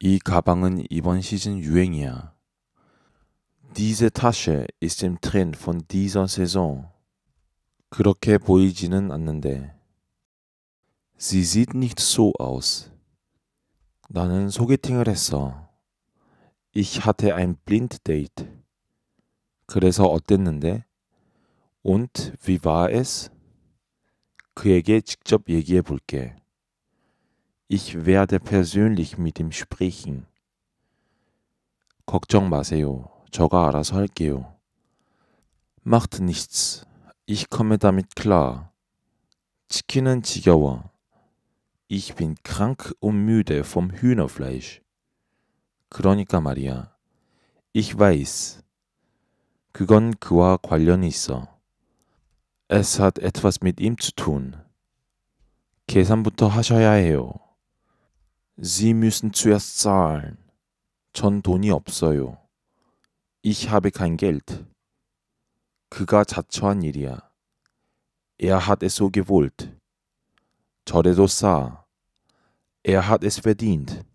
이 가방은 이번 시즌 유행이야. Diese Tasche ist im Trend von dieser Saison. 그렇게 보이지는 않는데. Sie sieht nicht so aus. 나는 소개팅을 했어. Ich hatte ein Blind Date. 그래서 어땠는데? Und wie war es? 그에게 직접 얘기해 볼게. Ich werde persönlich mit ihm sprechen. 걱정 마세요. 저가 알아서 할게요. Macht nichts. Ich komme damit klar. 치킨은 지겨워. Ich bin krank und müde vom Hühnerfleisch. 그러니까 말이야. Ich weiß. 그건 그와 관련이 있어. Es hat etwas mit ihm zu tun. 계산부터 하셔야 해요. Sie müssen zuerst zahlen. 전 돈이 없어요. Ich habe kein Geld. 그가 자처한 일이야. Er hat es so gewollt. 저래도 싸. Er hat es verdient.